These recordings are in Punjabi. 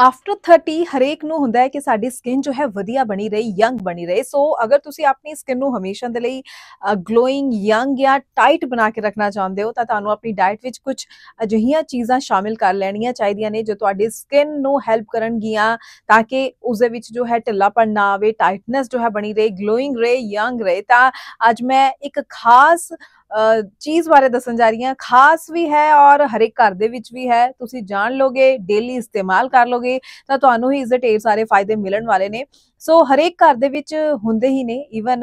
ਆਫਟਰ 30 ਹਰੇਕ ਨੂੰ ਹੁੰਦਾ ਹੈ ਕਿ ਸਾਡੀ ਸਕਿਨ ਜੋ ਹੈ ਵਧੀਆ ਬਣੀ ਰਹੀ ਯੰਗ ਬਣੀ ਰਹੇ ਸੋ ਅਗਰ ਤੁਸੀਂ ਆਪਣੀ ਸਕਿਨ ਨੂੰ ਹਮੇਸ਼ਾ ਦੇ ਲਈ ਗਲੋਇੰਗ ਯੰਗ ਜਾਂ ਟਾਈਟ ਬਣਾ ਕੇ ਰੱਖਣਾ ਚਾਹੁੰਦੇ ਹੋ ਤਾਂ ਤੁਹਾਨੂੰ ਆਪਣੀ ਡਾਈਟ ਵਿੱਚ ਕੁਝ ਅਜਿਹੀਆਂ ਚੀਜ਼ਾਂ ਸ਼ਾਮਿਲ ਕਰ ਲੈਣੀਆਂ ਚਾਹੀਦੀਆਂ ਨੇ ਜੋ ਤੁਹਾਡੀ ਸਕਿਨ ਨੂੰ ਹੈਲਪ ਕਰਨਗੀਆਂ ਤਾਂ ਕਿ ਉਸ ਦੇ ਵਿੱਚ ਜੋ ਹੈ ਢਿੱਲਾਪਣ ਨਾ ਆਵੇ ਟਾਈਟਨੈਸ ਜੋ ਹੈ ਬਣੀ ਰਹੇ ਗਲੋਇੰਗ ਰਹੇ ਯੰਗ ਰਹੇ ਤਾਂ ਅੱਜ ਮੈਂ ਇੱਕ ਖਾਸ ਚੀਜ਼ ਬਾਰੇ ਦੱਸਣ ਜਾ ਰਹੀ ਹਾਂ ਖਾਸ ਵੀ ਹੈ ਔਰ ਹਰ ਇੱਕ ਘਰ ਦੇ ਵਿੱਚ ਵੀ ਹੈ ਤੁਸੀਂ ਜਾਣ ਲੋਗੇ ਡੇਲੀ ਇਸਤੇਮਾਲ ਕਰ ਲੋਗੇ ਤਾਂ ਤੁਹਾਨੂੰ ਹੀ ਇਸ ਦੇ ਢੇਰ ਸਾਰੇ ਫਾਇਦੇ ਮਿਲਣ ਵਾਲੇ ਨੇ ਸੋ ਹਰੇਕ ਘਰ ਦੇ ਵਿੱਚ ਹੁੰਦੇ ਹੀ ਨੇ ਇਵਨ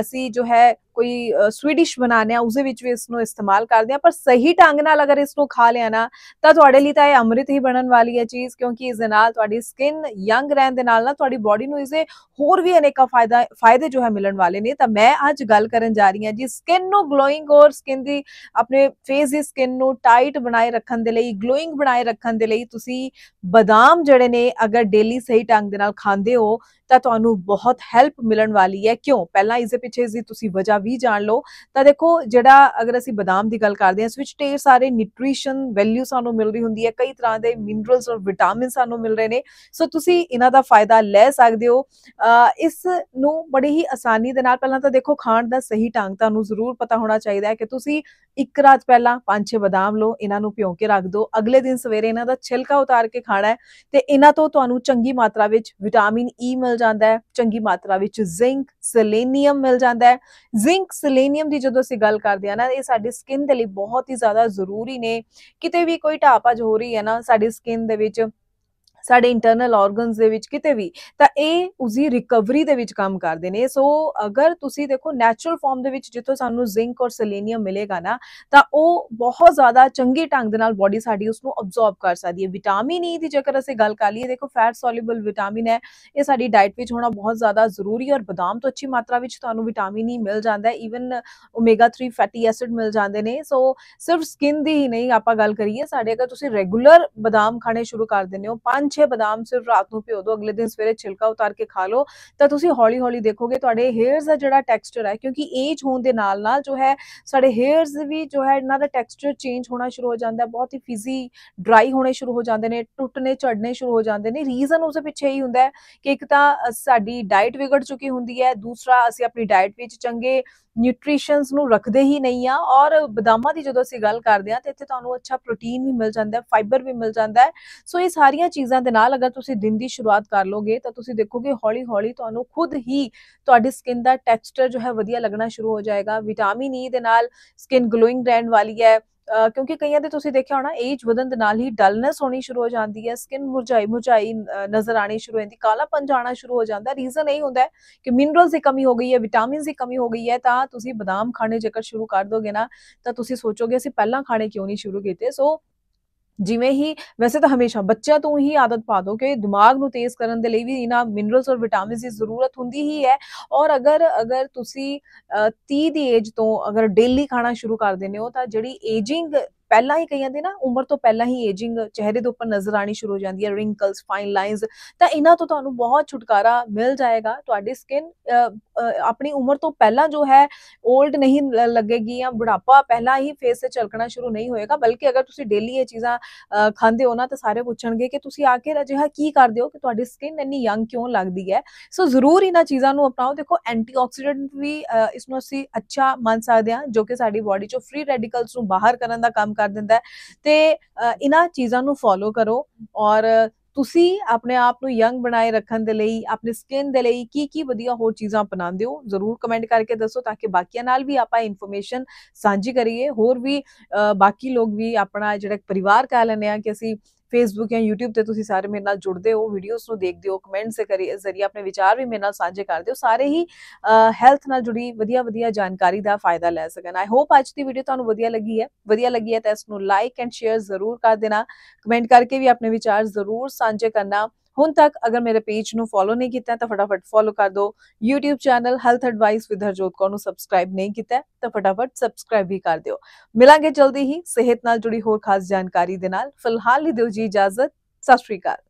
ਅਸੀਂ ਜੋ ਹੈ ਕੋਈ ਸਵੀਡਿਸ਼ ਬਣਾਨੇ ਆ ਉਸੇ ਵਿੱਚ ਵੀ ਇਸ ਨੂੰ ਇਸਤੇਮਾਲ ਕਰਦੇ ਆ ਪਰ ਸਹੀ ਢੰਗ ਨਾਲ ਅਗਰ ਇਸ ਨੂੰ ਖਾ ਲਿਆ ਨਾ ਤਾਂ ਤੁਹਾਡੇ ਲਈ ਤਾਂ ਇਹ ਅੰਮ੍ਰਿਤ ਹੀ ਬਣਨ ਵਾਲੀ ਹੈ ਚੀਜ਼ ਕਿਉਂਕਿ ਇਸ ਦੇ ਨਾਲ ਤੁਹਾਡੀ ਸਕਿਨ ਯੰਗ ਰਹਿਣ ਦੇ ਨਾਲ ਨਾ ਤੁਹਾਡੀ ਬਾਡੀ ਨੂੰ ਇਸੇ ਹੋਰ ਵੀ ਅਨੇਕਾਂ ਫਾਇਦਾ ਫਾਇਦੇ ਜੋ ਹੈ ਮਿਲਣ ਵਾਲੇ ਨੇ ਤਾਂ ਮੈਂ ਅੱਜ ਗੱਲ ਕਰਨ ਜਾ ਰਹੀ ਹਾਂ ਜੀ ਸਕਿਨ ਨੂੰ ਗਲੋਇੰਗ ਔਰ ਸਕਿਨ ਦੀ ਆਪਣੇ ਫੇਸ ਦੀ ਸਕਿਨ ਨੂੰ ਟਾਈਟ ਬਣਾਏ ਰੱਖਣ ਦੇ ਲਈ ਗਲੋਇੰਗ ਬਣਾਏ ਰੱਖਣ ਦੇ ਲਈ ਤੁਸੀਂ ਬਦਾਮ ਜਿਹੜੇ ਨੇ ਅਗਰ ਡੇਲੀ ਸਹੀ ਢੰਗ ਦੇ ਨਾਲ ਖਾਂਦੇ ਹੋ ਤਾਂ ਤੁਹਾਨੂੰ ਬਹੁਤ ਹੈਲਪ ਮਿਲਣ ਵਾਲੀ ਹੈ ਕਿਉਂ ਪਹਿਲਾਂ ਇਸ ਦੇ ਪਿੱਛੇ ਜੀ ਤੁਸੀਂ ਵਜ੍ਹਾ ਵੀ ਜਾਣ ਲਓ ਤਾਂ ਦੇਖੋ ਜਿਹੜਾ ਅਗਰ ਅਸੀਂ ਬਦਾਮ ਦੀ ਗੱਲ ਕਰਦੇ ਹਾਂ ਇਸ ਵਿੱਚ ਢੇਰ ਸਾਰੇ ਨਿਊਟ੍ਰੀਸ਼ਨ ਵੈਲਿਊ ਸਾਨੂੰ ਮਿਲ ਰਹੀ ਹੁੰਦੀ ਹੈ ਕਈ ਤਰ੍ਹਾਂ ਦੇ ਮਿਨਰਲਸ ਔਰ ਵਿਟਾਮਿਨ ਸਾਨੂੰ ਮਿਲ ਰਹੇ ਨੇ ਸੋ ਤੁਸੀਂ ਇਹਨਾਂ ਦਾ ਫਾਇਦਾ ਲੈ ਸਕਦੇ ਹੋ ਇਸ ਨੂੰ ਬੜੀ ਹੀ ਆਸਾਨੀ ਦੇ ਨਾਲ ਪਹਿਲਾਂ ਤਾਂ ਦੇਖੋ ਖਾਣ ਦਾ ਸਹੀ ਢੰਗ ਤੁਹਾਨੂੰ ਜ਼ਰੂਰ ਪਤਾ ਹੋਣਾ ਚਾਹੀਦਾ ਹੈ ਕਿ ਤੁਸੀਂ ਇੱਕ ਰਾਤ ਪਹਿਲਾਂ ਪੰਜ 6 ਬਦਾਮ ਲੋ ਇਹਨਾਂ ਨੂੰ ਭਿਓ ਕੇ ਰੱਖ ਦਿਓ ਅਗਲੇ ਦਿਨ ਸਵੇਰੇ ਇਹਨਾਂ ਦਾ ਛਿਲਕਾ ਉਤਾਰ ਕੇ ਖਾਣਾ ਹੈ ਤੇ ਇਹਨਾਂ ਤੋਂ ਤੁਹਾਨੂੰ ਚੰਗੀ ਮਾਤਰਾ ਵਿੱਚ ਵਿਟਾਮਿਨ ਈ e ਮਿਲ ਜਾਂਦਾ ਹੈ ਚੰਗੀ ਮਾਤਰਾ ਵਿੱਚ ਜ਼ਿੰਕ ਸੇਲੇਨੀਅਮ ਮਿਲ ਜਾਂਦਾ ਹੈ ਜ਼ਿੰਕ ਸੇਲੇਨੀਅਮ ਦੀ ਜਦੋਂ ਅਸੀਂ ਗੱਲ ਕਰਦੇ ਆ ਨਾ ਇਹ ਸਾਡੀ ਸਕਿਨ ਦੇ ਲਈ ਬਹੁਤ ਹੀ ਜ਼ਿਆਦਾ ਜ਼ਰੂਰੀ ਨੇ ਕਿਤੇ ਵੀ ਕੋਈ ਢਾਪਾ ਭੱਜ ਹੋ ਰਹੀ ਹੈ ਨਾ ਸਾਡੀ ਸਕਿਨ ਦੇ ਵਿੱਚ ਸਾਡੇ ਇੰਟਰਨਲ ਆਰਗਨਸ ਦੇ ਵਿੱਚ ਕਿਤੇ ਵੀ ਤਾਂ ਇਹ ਉਸੇ ਰਿਕਵਰੀ ਦੇ ਵਿੱਚ ਕੰਮ ਕਰਦੇ ਨੇ ਸੋ ਅਗਰ ਤੁਸੀਂ ਦੇਖੋ ਨੇਚਰਲ ਫਾਰਮ ਦੇ ਵਿੱਚ ਜਿੱਥੋਂ ਸਾਨੂੰ ਜ਼ਿੰਕ ਔਰ ਸੈਲੇਨੀਅਮ ਮਿਲੇਗਾ ਨਾ ਤਾਂ ਉਹ ਬਹੁਤ ਜ਼ਿਆਦਾ ਚੰਗੇ ਢੰਗ ਦੇ ਨਾਲ ਬਾਡੀ ਸਾਡੀ ਉਸ ਨੂੰ ਅਬਜ਼ੌਰਬ ਕਰ ਸਕਦੀ ਹੈ ਵਿਟਾਮਿਨ ਈ e ਦੀ ਜੇਕਰ ਅਸੀਂ ਗੱਲ ਕਰ ਲਈਏ ਦੇਖੋ ਫੈਟ ਸੋਲਿਬਲ ਵਿਟਾਮਿਨ ਹੈ ਇਹ ਸਾਡੀ ਡਾਈਟ ਵਿੱਚ ਹੋਣਾ ਬਹੁਤ ਜ਼ਿਆਦਾ ਜ਼ਰੂਰੀ ਔਰ ਬਦਾਮ ਤੋਂ ਅੱਛੀ ਮਾਤਰਾ ਵਿੱਚ ਤੁਹਾਨੂੰ ਵਿਟਾਮਿਨ ਈ e ਮਿਲ ਜਾਂਦਾ ਹੈ ਇਵਨ ਓਮੇਗਾ 3 ਫੈਟੀ ਐਸਿਡ ਮਿਲ ਜਾਂਦੇ ਨੇ ਸੋ ਸਿਰਫ ਸਕਿਨ ਦੀ ਹੀ ਨਹੀਂ ਆਪਾਂ ਗੱਲ ਕਰੀਏ ਸਾਡੇ ਅਗਰ ਤੁਸੀਂ ਰੈਗੂਲਰ ਬਦਾਮ ਖਾਣੇ ਸ਼ੁਰੂ ਕਰ ਦਿੰਦੇ ਹੋ 5 ਬਦਾਮ ਸਿਰਫ ਰਾਤ ਨੂੰ ਪੀਓ ਦੋ ਅਗਲੇ ਦਿਨ ਸਵੇਰੇ ਛਿਲਕਾ ਉਤਾਰ ਕੇ ਖਾ ਲਓ ਤਾਂ ਤੁਸੀਂ ਹੌਲੀ-ਹੌਲੀ ਦੇਖੋਗੇ ਤੁਹਾਡੇ ਹੇਅਰਸ ਦਾ ਜਿਹੜਾ ਟੈਕਸਚਰ ਹੈ ਕਿਉਂਕਿ ਏਜ ਹੋਣ ਦੇ ਨਾਲ-ਨਾਲ ਜੋ ਹੈ ਸਾਡੇ ਹੇਅਰਸ ਵੀ ਜੋ ਹੈ ਇਹਨਾਂ ਦਾ ਟੈਕਸਚਰ ਚੇਂਜ ਹੋਣਾ ਸ਼ੁਰੂ ਹੋ ਜਾਂਦਾ ਹੈ ਬਹੁਤ ਹੀ ਫਿਜ਼ੀ ਡਰਾਈ ਹੋਣੇ ਸ਼ੁਰੂ ਹੋ ਜਾਂਦੇ ਨੇ ਟੁੱਟਨੇ ਝੜਨੇ ਸ਼ੁਰੂ ਹੋ ਜਾਂਦੇ ਨੇ ਰੀਜ਼ਨ ਉਸ ਪਿੱਛੇ ਹੀ ਹੁੰਦਾ ਹੈ ਕਿ ਇੱਕ ਤਾਂ ਸਾਡੀ ਡਾਈਟ ਵਿਗੜ ਚੁੱਕੀ ਹੁੰਦੀ ਹੈ ਦੂਸਰਾ ਅਸੀਂ ਆਪਣੀ ਡਾਈਟ ਵਿੱਚ ਚੰਗੇ ਨਿਊਟ੍ਰੀਸ਼ਨਸ ਨੂੰ ਰੱਖਦੇ ਹੀ ਨਹੀਂ ਆ ਔਰ ਬਦਾਮਾਂ ਦੀ ਜਦੋਂ ਅਸੀਂ ਗੱਲ ਕਰਦੇ ਆ ਤੇ ਇੱਥੇ ਤੁਹਾਨੂੰ ਅੱਛਾ ਪ੍ਰੋਟੀਨ ਵੀ ਮਿਲ ਜਾਂਦਾ ਹੈ ਫਾਈਬਰ ਵੀ ਮਿਲ ਜਾਂਦਾ ਹੈ ਸੋ ਇਹ ਸਾਰੀਆਂ ਚੀਜ਼ਾਂ ਤਰੀਕਿਆਂ ਦੇ ਨਾਲ ਅਗਰ ਤੁਸੀਂ ਦਿਨ ਦੀ ਸ਼ੁਰੂਆਤ ਕਰ ਲੋਗੇ ਤਾਂ ਤੁਸੀਂ ਦੇਖੋਗੇ ਹੌਲੀ ਹੌਲੀ ਤੁਹਾਨੂੰ ਖੁਦ ਹੀ ਤੁਹਾਡੀ ਸਕਿਨ ਦਾ ਟੈਕਸਚਰ ਜੋ ਹੈ ਵਧੀਆ ਲੱਗਣਾ ਸ਼ੁਰੂ ਹੋ ਜਾਏਗਾ ਵਿਟਾਮਿਨ ਈ e ਦੇ ਨਾਲ ਸਕਿਨ ਗਲੋਇੰਗ ਰਹਿਣ ਵਾਲੀ ਹੈ ਕਿਉਂਕਿ ਕਈਆਂ ਦੇ ਤੁਸੀਂ ਦੇਖਿਆ ਹੋਣਾ ਏਜ ਵਧਣ ਦੇ ਨਾਲ ਹੀ ਡਲਨੈਸ ਹੋਣੀ ਸ਼ੁਰੂ ਹੋ ਜਾਂਦੀ ਹੈ ਸਕਿਨ ਮੁਰਝਾਈ ਮੁਰਝਾਈ ਨਜ਼ਰ ਆਣੀ ਸ਼ੁਰੂ ਹੋ ਜਾਂਦੀ ਕਾਲਾਪਨ ਜਾਣਾ ਸ਼ੁਰੂ ਹੋ ਜਾਂਦਾ ਰੀਜ਼ਨ ਇਹ ਹੁੰਦਾ ਕਿ ਮਿਨਰਲਸ ਦੀ ਕਮੀ ਹੋ ਗਈ ਹੈ ਵਿਟਾਮਿਨਸ ਦੀ ਕਮੀ ਹੋ ਗਈ ਹੈ ਤਾਂ ਤੁਸੀਂ ਬਦਾਮ ਖਾਣੇ ਜੇਕਰ ਸ਼ੁਰੂ ਕਰ ਦੋਗੇ ਨਾ ਤਾਂ ਤੁਸੀਂ ਸੋਚੋਗੇ ਅਸੀਂ ਪਹਿਲਾਂ ਖਾਣੇ ਕਿਉਂ ਨਹੀਂ ਸ਼ੁਰੂ ਕੀਤੇ ਸੋ ਜਿਵੇਂ ਹੀ ਵੈਸੇ ਤਾਂ ਹਮੇਸ਼ਾ ਬੱਚਿਆਂ ਤੋਂ ਹੀ ਆਦਤ ਪਾ ਦੋ ਕਿ ਦਿਮਾਗ ਨੂੰ ਤੇਜ਼ ਕਰਨ ਦੇ ਲਈ ਵੀ ਇਹਨਾਂ ਮਿਨਰਲਸ ਔਰ ਵਿਟਾਮਿਨਸ ਦੀ ਜ਼ਰੂਰਤ ਹੁੰਦੀ ਹੀ ਹੈ ਔਰ ਅਗਰ ਅਗਰ ਤੁਸੀਂ 30 ਦੀ ਏਜ ਤੋਂ ਅਗਰ ਡੇਲੀ ਖਾਣਾ ਸ਼ੁਰੂ ਕਰ ਦਿੰਦੇ ਹੋ ਤਾਂ ਜਿਹੜੀ ਏਜਿੰਗ ਪਹਿਲਾਂ ਹੀ ਕਈਆਂ ਦੇ ਨਾ ਉਮਰ ਤੋਂ ਪਹਿਲਾਂ ਹੀ ਏਜਿੰਗ ਚਿਹਰੇ ਦੇ ਉੱਪਰ ਨਜ਼ਰ ਆਣੀ ਸ਼ੁਰੂ ਹੋ ਜਾਂਦੀ ਹੈ ਰਿੰਕਲਸ ਫਾਈਨ ਲਾਈਨਸ ਤਾਂ ਇਹਨਾਂ ਤੋਂ ਤੁਹਾਨੂੰ ਬਹੁਤ ਛੁਟਕਾਰਾ ਮਿਲ ਜਾਏਗਾ ਤੁਹਾਡੀ ਸਕਿਨ ਆਪਣੀ ਉਮਰ ਤੋਂ ਪਹਿਲਾਂ ਜੋ ਹੈ 올ਡ ਨਹੀਂ ਲੱਗੇਗੀ ਜਾਂ ਬੁਢਾਪਾ ਪਹਿਲਾਂ ਹੀ ਫੇਸ ਤੇ ਚਲਕਣਾ ਸ਼ੁਰੂ ਨਹੀਂ ਹੋਏਗਾ ਬਲਕਿ ਅਗਰ ਤੁਸੀਂ ਡੇਲੀ ਇਹ ਚੀਜ਼ਾਂ ਖਾਂਦੇ ਹੋ ਨਾ ਤਾਂ ਸਾਰੇ ਪੁੱਛਣਗੇ ਕਿ ਤੁਸੀਂ ਆਖਿਰ ਅਜਿਹਾ ਕੀ ਕਰਦੇ ਹੋ ਕਿ ਤੁਹਾਡੀ ਸਕਿਨ ਇੰਨੀ ਯੰਗ ਕਿਉਂ ਲੱਗਦੀ ਹੈ ਸੋ ਜ਼ਰੂਰ ਇਹਨਾਂ ਚੀਜ਼ਾਂ ਨੂੰ ਅਪਣਾਓ ਦੇਖੋ ਐਂਟੀਆਕਸੀਡੈਂਟ ਵੀ ਇਸ ਨੂੰ ਅਸੀਂ ਅੱਛਾ ਮੰਨ ਸਕਦੇ ਹਾਂ ਜੋ ਕਿ ਸਾਡੀ ਬਾਡੀ ਚੋਂ ਫ੍ਰੀ ਰੈਡੀਕਲਸ ਨੂੰ ਬਾਹਰ ਕਰਨ ਦਾ ਕੰਮ ਕਰ ਦਿੰਦਾ ਹੈ ਤੇ ਇਹਨਾਂ ਚੀਜ਼ਾਂ ਨੂੰ ਫੋਲੋ ਕਰੋ ਔਰ ਤੁਸੀਂ ਆਪਣੇ ਆਪ ਨੂੰ ਯੰਗ ਬਣਾਏ ਰੱਖਣ ਦੇ ਲਈ ਆਪਣੀ ਸਕਿਨ ਦੇ ਲਈ ਕੀ ਕੀ ਵਧੀਆ ਹੋਰ ਚੀਜ਼ਾਂ ਅਪਣਾਉਂਦੇ ਹੋ ਜ਼ਰੂਰ ਕਮੈਂਟ ਕਰਕੇ ਦੱਸੋ ਤਾਂ ਕਿ ਬਾਕੀਆਂ ਨਾਲ ਵੀ ਆਪਾਂ ਇਨਫੋਰਮੇਸ਼ਨ ਸਾਂਝੀ ਕਰੀਏ ਹੋਰ ਵੀ ਬਾਕੀ ਲੋਕ ਵੀ ਆਪਣਾ ਜਿਹੜਾ ਪਰਿਵਾਰ ਕਹ ਲੈਨੇ ਆ ਕਿ ਅਸੀਂ ਫੇਸਬੁੱਕ ਜਾਂ YouTube ਤੇ ਤੁਸੀਂ ਸਾਰੇ ਮੇਰੇ ਨਾਲ ਜੁੜਦੇ ਹੋ ਵੀਡੀਓਜ਼ ਨੂੰ ਦੇਖਦੇ ਹੋ ਕਮੈਂਟਸ ਦੇ ਜ਼ਰੀਏ ਆਪਣੇ ਵਿਚਾਰ ਵੀ ਮੇਰੇ ਨਾਲ ਸਾਂਝੇ ਕਰਦੇ ਹੋ ਸਾਰੇ ਹੀ ਹੈਲਥ ਨਾਲ ਜੁੜੀ ਵਧੀਆ ਵਧੀਆ ਜਾਣਕਾਰੀ ਦਾ ਫਾਇਦਾ ਲੈ ਸਕਣ ਆਈ ਹੋਪ ਅੱਜ ਦੀ ਵੀਡੀਓ ਤੁਹਾਨੂੰ ਵਧੀਆ ਲੱਗੀ ਹੈ ਵਧੀਆ ਲੱਗੀ ਹੈ ਤਾਂ ਇਸ ਨੂੰ ਲਾਈਕ ਐਂਡ ਸ਼ੇਅਰ ਜ਼ਰੂਰ ਕਰ ਦੇਣਾ ਕਮੈਂਟ ਕਰਕੇ ਵੀ ਆਪਣੇ ਵਿਚਾਰ ਜ਼ਰੂਰ ਸਾਂਝੇ ਕਰਨਾ ਹੁਣ ਤੱਕ ਅਗਰ ਮੇਰੇ ਪੇਜ ਨੂੰ ਫੋਲੋ ਨਹੀਂ ਕੀਤਾ ਤਾਂ ਫਟਾਫਟ ਫੋਲੋ ਕਰ ਦਿਓ YouTube channel health advice with Harjot Kaur ਨੂੰ ਸਬਸਕ੍ਰਾਈਬ ਨਹੀਂ ਕੀਤਾ ਤਾਂ ਫਟਾਫਟ ਸਬਸਕ੍ਰਾਈਬ ਵੀ ਕਰ ਦਿਓ ਮਿਲਾਂਗੇ ਜਲਦੀ ਹੀ ਸਿਹਤ ਨਾਲ ਜੁੜੀ ਹੋਰ ਖਾਸ ਜਾਣਕਾਰੀ ਦੇ ਨਾਲ ਫਿਲਹਾਲ ਹੀ ਦਿਓ ਜੀ ਇਜਾਜ਼ਤ ਸਤਿ ਸ਼੍ਰੀ ਅਕਾਲ